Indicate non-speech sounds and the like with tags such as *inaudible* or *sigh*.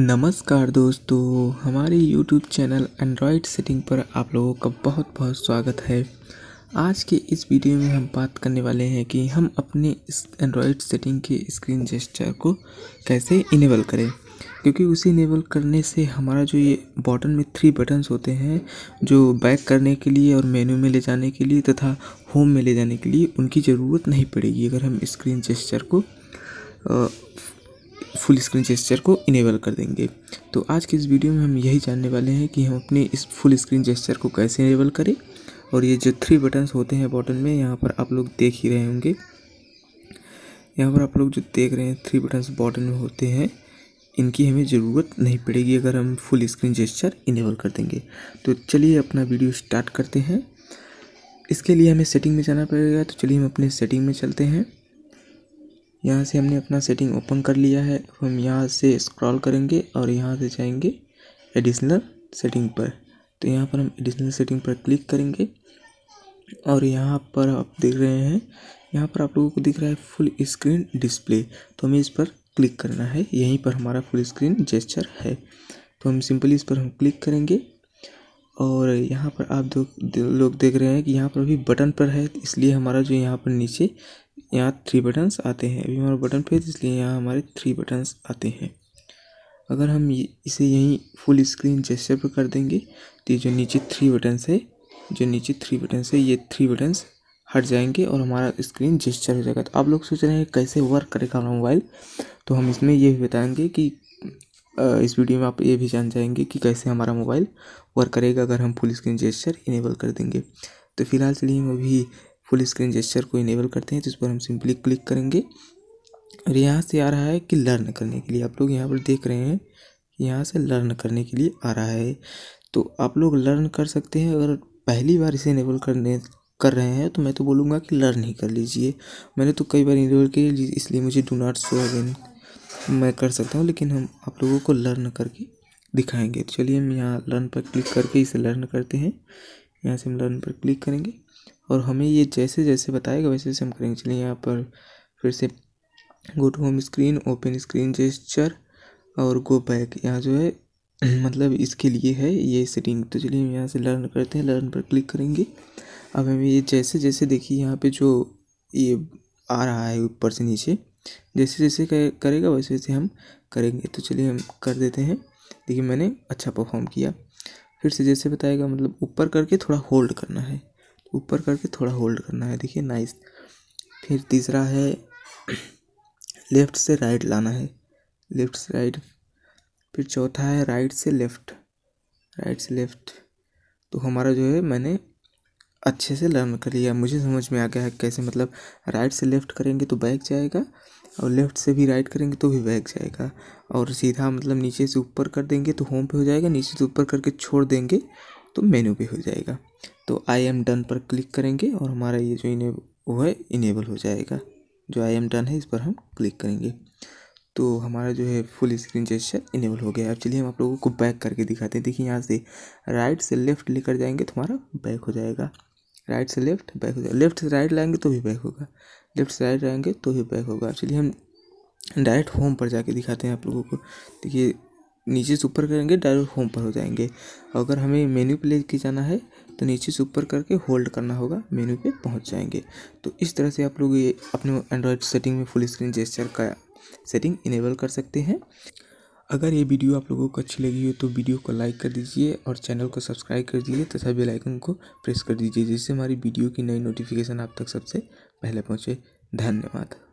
नमस्कार दोस्तों हमारे YouTube चैनल एंड्रॉयड सेटिंग पर आप लोगों का बहुत बहुत स्वागत है आज के इस वीडियो में हम बात करने वाले हैं कि हम अपने इस एंड्रॉयड सेटिंग के स्क्रीन जेस्टर को कैसे इनेबल करें क्योंकि उसे इनेबल करने से हमारा जो ये बॉटन में थ्री बटन्स होते हैं जो बैक करने के लिए और मेन्यू में ले जाने के लिए तथा होम में ले जाने के लिए उनकी ज़रूरत नहीं पड़ेगी अगर हम स्क्रीन जेस्चर को फुल स्क्रीन जेस्चर को इनेबल कर देंगे तो आज के इस वीडियो में हम यही जानने वाले हैं कि हम अपने इस फुल स्क्रीन जेस्चर को कैसे इनेबल करें और ये जो थ्री बटन्स होते हैं बॉटन में यहाँ पर आप लोग देख ही रहे होंगे यहाँ पर आप लोग जो देख रहे हैं थ्री बटन्स बॉटन में होते हैं इनकी हमें ज़रूरत नहीं पड़ेगी अगर हम फुल स्क्रीन जेस्चर इनेबल कर देंगे तो चलिए अपना वीडियो स्टार्ट करते हैं इसके लिए हमें सेटिंग में जाना पड़ेगा तो चलिए हम अपने सेटिंग में चलते हैं यहाँ से हमने अपना सेटिंग ओपन कर लिया है हम यहाँ से स्क्रॉल करेंगे और यहाँ से जाएंगे एडिशनल सेटिंग पर तो यहाँ पर हम एडिशनल सेटिंग पर क्लिक करेंगे और यहाँ पर आप देख रहे हैं यहाँ पर आप लोगों को दिख रहा है फुल स्क्रीन डिस्प्ले तो हमें इस पर क्लिक करना है यहीं पर हमारा फुल स्क्रीन जेस्चर है तो हम सिंपली इस पर हम क्लिक करेंगे और यहाँ पर आप लोग देख रहे हैं कि यहाँ पर अभी बटन पर है इसलिए हमारा जो यहाँ पर नीचे यहाँ थ्री बटन्स आते हैं अभी हमारा बटन फेल इसलिए यहाँ हमारे थ्री बटन्स आते हैं अगर हम इसे यहीं फुल स्क्रीन जैसे पर कर देंगे तो ये जो नीचे थ्री बटन्स है जो नीचे थ्री बटन्स है ये थ्री बटन्स हट जाएंगे और हमारा स्क्रीन जेस्चर हो जाएगा तो आप लोग सोच रहे हैं कैसे वर्क करेगा हमारा मोबाइल तो हम इसमें ये भी बताएंगे कि इस वीडियो में आप ये भी जान जाएंगे कि कैसे हमारा मोबाइल वर्क करेगा अगर हम फुल स्क्रीन जेस्चर इनेबल कर देंगे तो फिलहाल चलिए हम अभी फुल स्क्रीन जेस्चर को इनेबल करते हैं जिस पर हम सिंपली क्लिक करेंगे और यहाँ से आ रहा है कि लर्न करने के लिए आप लोग यहाँ पर देख रहे हैं यहाँ से लर्न करने के लिए आ रहा है तो आप लोग लर्न कर सकते हैं अगर पहली बार इसे इनेबल करने कर रहे हैं तो मैं तो बोलूँगा कि लर्न ही कर लीजिए मैंने तो कई बार इनेबल के इसलिए मुझे डू नॉट सो अगेन मैं कर सकता हूँ लेकिन हम आप लोगों को लर्न करके दिखाएंगे तो चलिए हम यहाँ लर्न पर क्लिक करके इसे लर्न करते हैं यहाँ से हम लर्न पर क्लिक करेंगे और हमें ये जैसे जैसे बताएगा वैसे वैसे हम करेंगे चलिए यहाँ पर फिर से go to home screen open screen gesture और गो बैक यहाँ जो है *clears throat* मतलब इसके लिए है ये सेटिंग तो चलिए हम यहाँ से लर्न करते हैं लर्न पर क्लिक करेंगे अब हमें ये जैसे जैसे देखिए यहाँ पे जो ये आ रहा है ऊपर से नीचे जैसे जैसे करेगा वैसे वैसे हम करेंगे तो चलिए हम कर देते हैं देखिए मैंने अच्छा परफॉर्म किया फिर से जैसे बताएगा मतलब ऊपर करके थोड़ा होल्ड करना है ऊपर करके थोड़ा होल्ड करना है देखिए नाइस फिर तीसरा है लेफ़्ट से राइट लाना है लेफ़्ट से राइट फिर चौथा है राइट से लेफ़्ट राइट से लेफ़्ट तो हमारा जो है मैंने अच्छे से लर्न कर लिया मुझे समझ में आ गया है कैसे मतलब राइट से लेफ़्ट करेंगे तो बैक जाएगा और लेफ़्ट से भी राइट करेंगे तो भी बैक जाएगा और सीधा मतलब नीचे से ऊपर कर देंगे तो होम पे हो जाएगा नीचे से ऊपर करके छोड़ देंगे तो मेनू पे हो जाएगा तो आई एम डन पर क्लिक करेंगे और हमारा ये जो इने वो है इनेबल हो जाएगा जो आई एम डन है इस पर हम क्लिक करेंगे तो हमारा जो है फुल स्क्रीन जेस्चर इनेबल हो गया अब चलिए हम आप लोगों को बैक करके दिखाते हैं देखिए यहाँ से राइट से लेफ़्ट लेकर जाएंगे तो हमारा बैक हो जाएगा राइट से लेफ़्ट बैक हो जाएगा लेफ़्ट से राइट लाएंगे तो भी बैक होगा लेफ़्ट से राइट लाएंगे तो भी बैक होगा चलिए हम डायरेक्ट होम पर जाके दिखाते हैं आप लोगों को देखिए नीचे से ऊपर करेंगे डायरेक्ट होम पर हो जाएंगे अगर हमें मेन्यू प्ले लेके जाना है तो नीचे से ऊपर करके होल्ड करना होगा मेन्यू पे पहुंच जाएंगे तो इस तरह से आप लोग ये अपने एंड्रॉयड सेटिंग में फुल स्क्रीन जेस्चर का सेटिंग इनेबल कर सकते हैं अगर ये वीडियो आप लोगों को अच्छी लगी हो तो वीडियो को लाइक कर दीजिए और चैनल को सब्सक्राइब कर दीजिए तथा बेलाइकन को प्रेस कर दीजिए जिससे हमारी वीडियो की नई नोटिफिकेशन आप तक सबसे पहले पहुँचे धन्यवाद